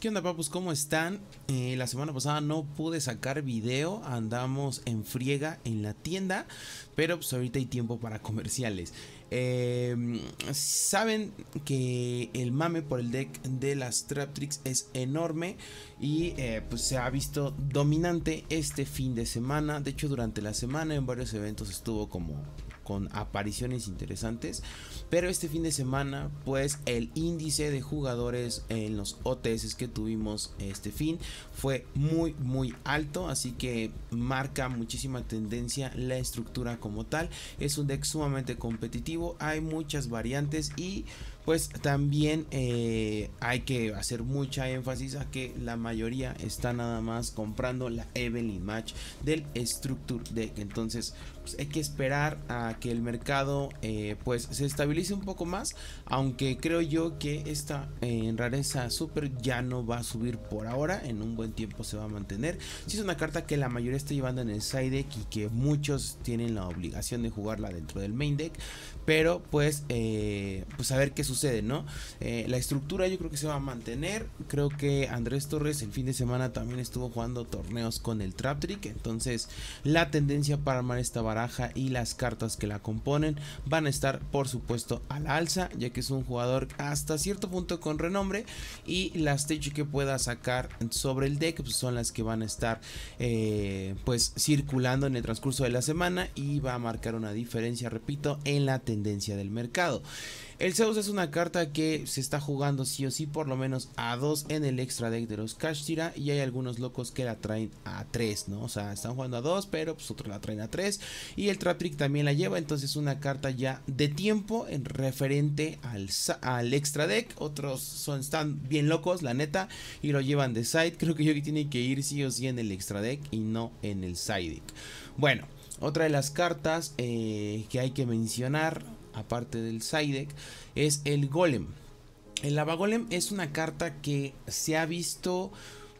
¿Qué onda papus? ¿Cómo están? Eh, la semana pasada no pude sacar video, andamos en friega en la tienda, pero pues ahorita hay tiempo para comerciales. Em, saben que el mame por el deck de las Trap Tricks es enorme y eh, pues se ha visto dominante este fin de semana. De hecho durante la semana en varios eventos estuvo como con apariciones interesantes. Pero este fin de semana, pues el índice de jugadores en los OTS que tuvimos este fin fue muy, muy alto. Así que marca muchísima tendencia la estructura como tal. Es un deck sumamente competitivo, hay muchas variantes y pues también eh, hay que hacer mucha énfasis a que la mayoría está nada más comprando la Evelyn Match del Structure Deck. Entonces pues, hay que esperar a que el mercado eh, pues se estabilice un poco más. Aunque creo yo que esta en eh, rareza super ya no va a subir por ahora. En un buen tiempo se va a mantener. Si es una carta que la mayoría está llevando en el side deck y que muchos tienen la obligación de jugarla dentro del main deck. Pero pues, pues a ver qué sucede ¿no? Eh, la estructura yo creo que se va a mantener. Creo que Andrés Torres el fin de semana también estuvo jugando torneos con el Trap Trick Entonces, la tendencia para armar esta baraja y las cartas que la componen van a estar, por supuesto, a la alza, ya que es un jugador hasta cierto punto con renombre. Y las tech que pueda sacar sobre el deck pues, son las que van a estar, eh, pues, circulando en el transcurso de la semana y va a marcar una diferencia, repito, en la tendencia del mercado. El Zeus es una carta que se está jugando sí o sí por lo menos a 2 en el extra deck de los Kashtira y hay algunos locos que la traen a 3, ¿no? O sea, están jugando a 2 pero pues otros la traen a 3 y el Trap Trick también la lleva, entonces es una carta ya de tiempo en referente al, al extra deck, otros son, están bien locos la neta y lo llevan de side, creo que yo que tiene que ir sí o sí en el extra deck y no en el side deck. Bueno, otra de las cartas eh, que hay que mencionar aparte del deck es el Golem. El Golem es una carta que se ha visto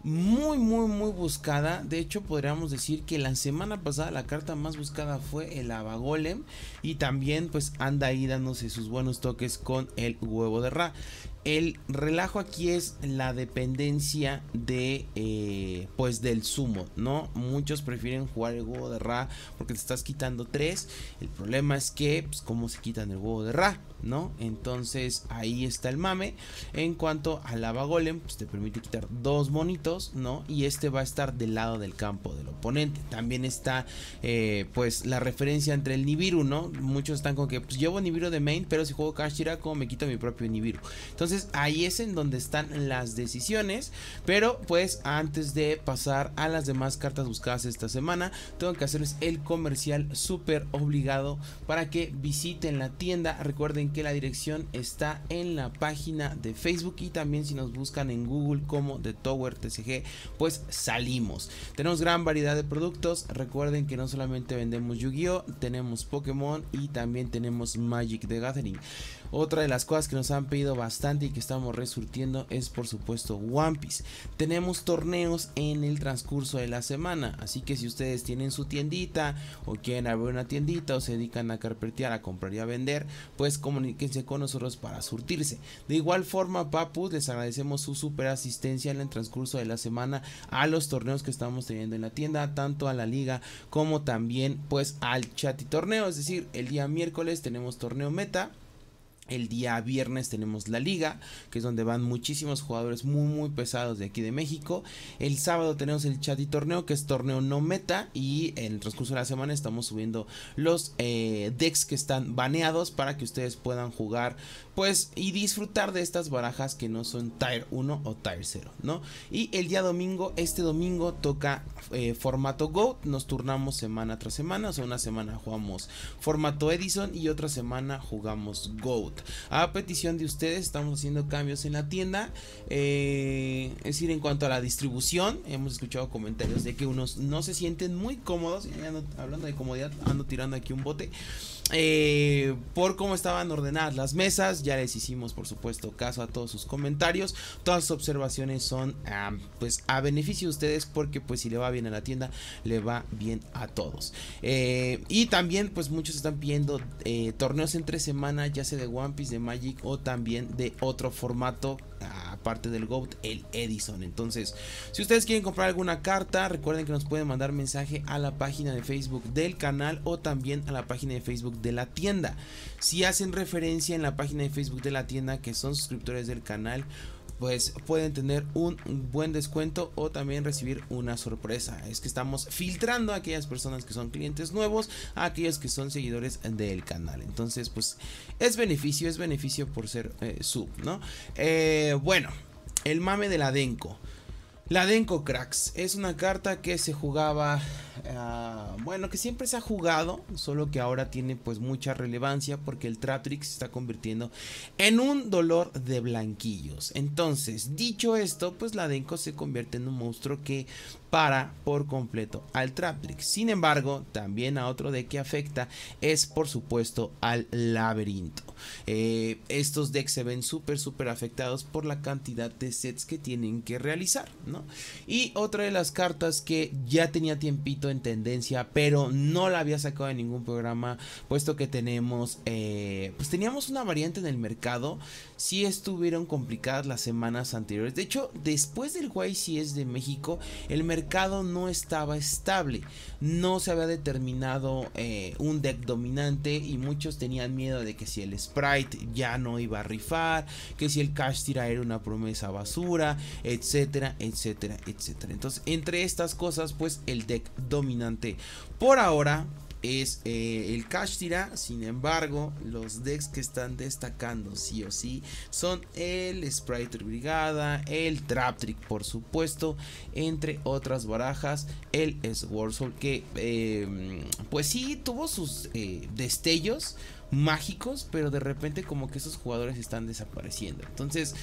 muy, muy, muy buscada. De hecho, podríamos decir que la semana pasada la carta más buscada fue el Abagolem. Y también, pues, anda ahí dándose sus buenos toques con el huevo de Ra. El relajo aquí es la dependencia de, eh, pues, del sumo, ¿no? Muchos prefieren jugar el huevo de Ra porque te estás quitando tres El problema es que, pues, ¿cómo se quitan el huevo de Ra? ¿No? Entonces, ahí está el mame. En cuanto a Lava Golem, pues te permite quitar dos monitos, ¿no? Y este va a estar del lado del campo del oponente. También está, eh, pues, la referencia entre el Nibiru, ¿no? Muchos están con que, pues, llevo Nibiru de main, pero si juego Kashira, como me quito mi propio Nibiru? Entonces, ahí es en donde están las decisiones. Pero pues antes de pasar a las demás cartas buscadas esta semana, tengo que hacerles el comercial súper obligado para que visiten la tienda. Recuerden que la dirección está en la página de Facebook y también si nos buscan en Google como The Tower TCG, pues salimos. Tenemos gran variedad de productos. Recuerden que no solamente vendemos Yu-Gi-Oh, tenemos Pokémon y también tenemos Magic the Gathering. Otra de las cosas que nos han pedido bastante y que estamos resurtiendo es por supuesto One Piece. Tenemos torneos en el transcurso de la semana, así que si ustedes tienen su tiendita o quieren abrir una tiendita o se dedican a carpetear, a comprar y a vender, pues comuníquense con nosotros para surtirse. De igual forma, Papus les agradecemos su super asistencia en el transcurso de la semana a los torneos que estamos teniendo en la tienda, tanto a la liga como también pues al chat y torneo, es decir, el día miércoles tenemos torneo meta el día viernes tenemos la liga, que es donde van muchísimos jugadores muy muy pesados de aquí de México. El sábado tenemos el chat y torneo, que es torneo no meta. Y en el transcurso de la semana estamos subiendo los eh, decks que están baneados para que ustedes puedan jugar pues y disfrutar de estas barajas que no son Tire 1 o Tire 0, ¿no? Y el día domingo, este domingo toca eh, formato Goat, nos turnamos semana tras semana, o sea, una semana jugamos formato Edison y otra semana jugamos Goat. A petición de ustedes estamos haciendo cambios en la tienda, eh, es decir, en cuanto a la distribución, hemos escuchado comentarios de que unos no se sienten muy cómodos, hablando de comodidad, ando tirando aquí un bote, eh, por cómo estaban ordenadas las mesas, ya les hicimos por supuesto caso a todos sus comentarios, todas sus observaciones son ah, pues a beneficio de ustedes porque pues si le va bien a la tienda le va bien a todos. Eh, y también pues muchos están pidiendo eh, torneos entre semana ya sea de One Piece, de Magic o también de otro formato. Ah, parte del GOAT, el Edison. Entonces, si ustedes quieren comprar alguna carta, recuerden que nos pueden mandar mensaje a la página de Facebook del canal o también a la página de Facebook de la tienda. Si hacen referencia en la página de Facebook de la tienda que son suscriptores del canal, pues pueden tener un buen descuento o también recibir una sorpresa. Es que estamos filtrando a aquellas personas que son clientes nuevos, a aquellos que son seguidores del canal. Entonces, pues es beneficio, es beneficio por ser eh, sub, ¿no? Eh, bueno, el mame de la la Denko Cracks es una carta que se jugaba, ah, bueno, que siempre se ha jugado, solo que ahora tiene pues mucha relevancia porque el Tratrix se está convirtiendo en un dolor de blanquillos. Entonces, dicho esto, pues la Denko se convierte en un monstruo que para por completo al Traptrick. Sin embargo, también a otro deck que afecta es por supuesto al laberinto. Eh, estos decks se ven súper súper afectados por la cantidad de sets que tienen que realizar, ¿no? Y otra de las cartas que ya tenía tiempito en tendencia, pero no la había sacado de ningún programa, puesto que tenemos, eh, pues teníamos una variante en el mercado, si estuvieron complicadas las semanas anteriores. De hecho, después del YCS de México, el mercado mercado no estaba estable, no se había determinado eh, un deck dominante y muchos tenían miedo de que si el sprite ya no iba a rifar, que si el cash tira era una promesa basura, etcétera, etcétera, etcétera. Entonces, entre estas cosas, pues el deck dominante por ahora es eh, el Tira. Sin embargo, los decks que están destacando sí o sí son el Sprite Brigada, el Trap Trick, por supuesto, entre otras barajas, el Sword que em, pues sí tuvo sus eh, destellos mágicos, pero de repente como que esos jugadores están desapareciendo. Entonces,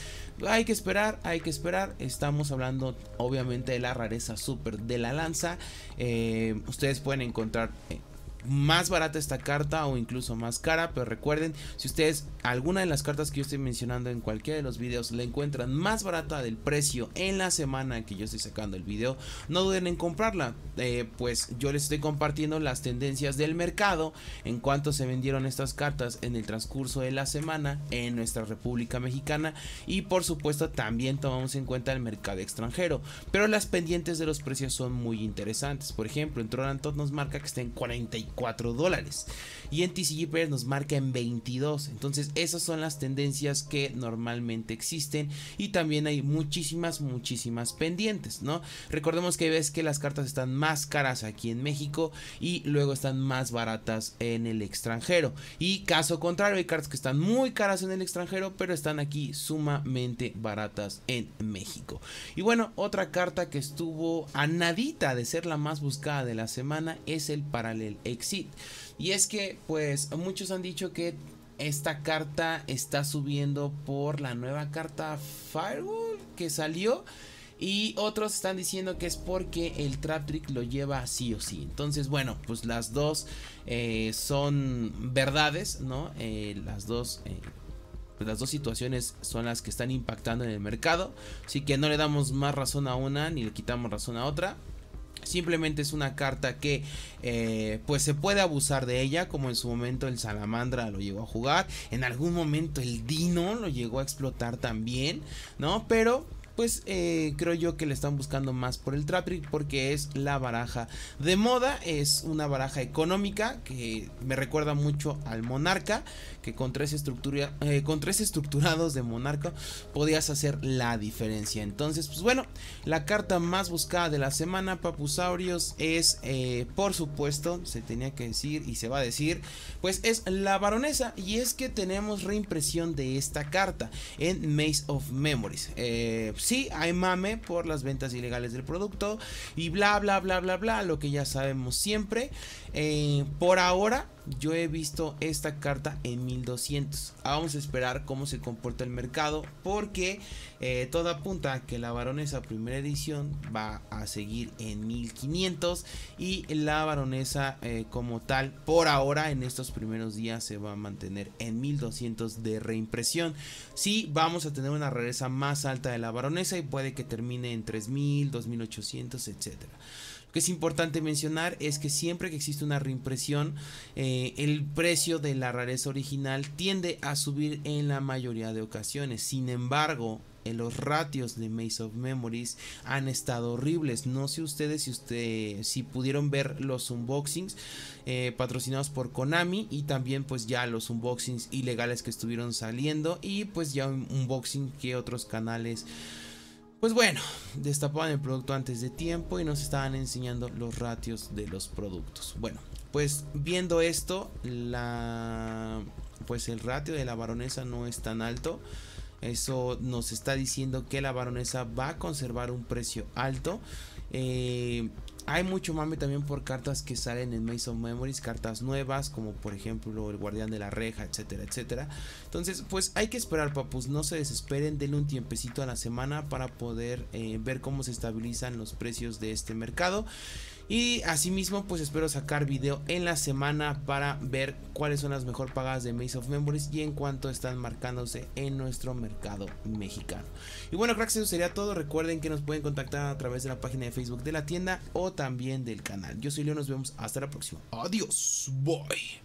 hay que esperar, hay que esperar. Estamos hablando obviamente de la rareza super de la lanza. Em, ustedes pueden encontrar eh, más barata esta carta o incluso más cara. Pero recuerden, si ustedes alguna de las cartas que yo estoy mencionando en cualquiera de los videos la encuentran más barata del precio en la semana que yo estoy sacando el video, no duden en comprarla. Eh, pues yo les estoy compartiendo las tendencias del mercado en cuanto se vendieron estas cartas en el transcurso de la semana en nuestra República Mexicana. Y por supuesto también tomamos en cuenta el mercado extranjero. Pero las pendientes de los precios son muy interesantes. Por ejemplo, en Toronto nos marca que está en 44. 4 dólares. Y en TCG nos marca en 22. Entonces esas son las tendencias que normalmente existen. Y también hay muchísimas, muchísimas pendientes, ¿no? Recordemos que ves que las cartas están más caras aquí en México y luego están más baratas en el extranjero. Y caso contrario, hay cartas que están muy caras en el extranjero, pero están aquí sumamente baratas en México. Y bueno, otra carta que estuvo a nadita de ser la más buscada de la semana es el Paralel X y es que, pues, muchos han dicho que esta carta está subiendo por la nueva carta Firewall que salió. Y otros están diciendo que es porque el Trap Trick lo lleva sí o sí. Entonces, bueno, pues las dos eh, son verdades, ¿no? Eh, las dos. Eh, las dos situaciones son las que están impactando en el mercado. Así que no le damos más razón a una ni le quitamos razón a otra. Simplemente es una carta que eh, pues se puede abusar de ella, como en su momento el Salamandra lo llegó a jugar, en algún momento el Dino lo llegó a explotar también, ¿no? Pero pues eh, creo yo que le están buscando más por el Trapric porque es la baraja de moda, es una baraja económica que me recuerda mucho al Monarca, que con tres, eh, con tres estructurados de Monarca podías hacer la diferencia. Entonces, pues bueno, la carta más buscada de la semana, Papusaurios, es, eh, por supuesto, se tenía que decir y se va a decir, pues es la baronesa y es que tenemos reimpresión de esta carta en Maze of Memories. Pues, sí, hay mame por las ventas ilegales del producto y bla, bla, bla, bla, bla, lo que ya sabemos siempre. Eh, por ahora, yo he visto esta carta en 1200. Vamos a esperar cómo se comporta el mercado porque toda eh, todo apunta que la baronesa primera edición va a seguir en 1500 y la baronesa eh, como tal por ahora en estos primeros días se va a mantener en 1200 de reimpresión. si vamos a tener una rareza más alta de la baronesa y puede que termine en 3000, 2800, etcétera. Lo que es importante mencionar es que siempre que existe una reimpresión eh, eh, el precio de la rareza original tiende a subir en la mayoría de ocasiones. Sin embargo, eh, los ratios de Maze of Memories han estado horribles. No sé ustedes si, si pudieron ver los unboxings eh, patrocinados por Konami y también pues ya los unboxings ilegales que estuvieron saliendo y pues ya un unboxing que otros canales pues bueno, destapaban el producto antes de tiempo y nos estaban enseñando los ratios de los productos. Bueno, pues viendo esto, la, pues el ratio de la baronesa no es tan alto. Eso nos está diciendo que la baronesa va a conservar un precio alto. Eh, hay mucho mame también por cartas que salen en Maze Memories, cartas nuevas, como por ejemplo el Guardián de la Reja, etcétera, etcétera. Entonces, pues hay que esperar, papus, no se desesperen, denle un tiempecito a la semana para poder eh, ver cómo se estabilizan los precios de este mercado. Y asimismo, pues espero sacar video en la semana para ver cuáles son las mejor pagadas de Maze of Memories y en cuánto están marcándose en nuestro mercado mexicano. Y bueno, cracks, eso sería todo. Recuerden que nos pueden contactar a través de la página de Facebook de la tienda o también del canal. Yo soy Leo, nos vemos hasta la próxima. Adiós, bye.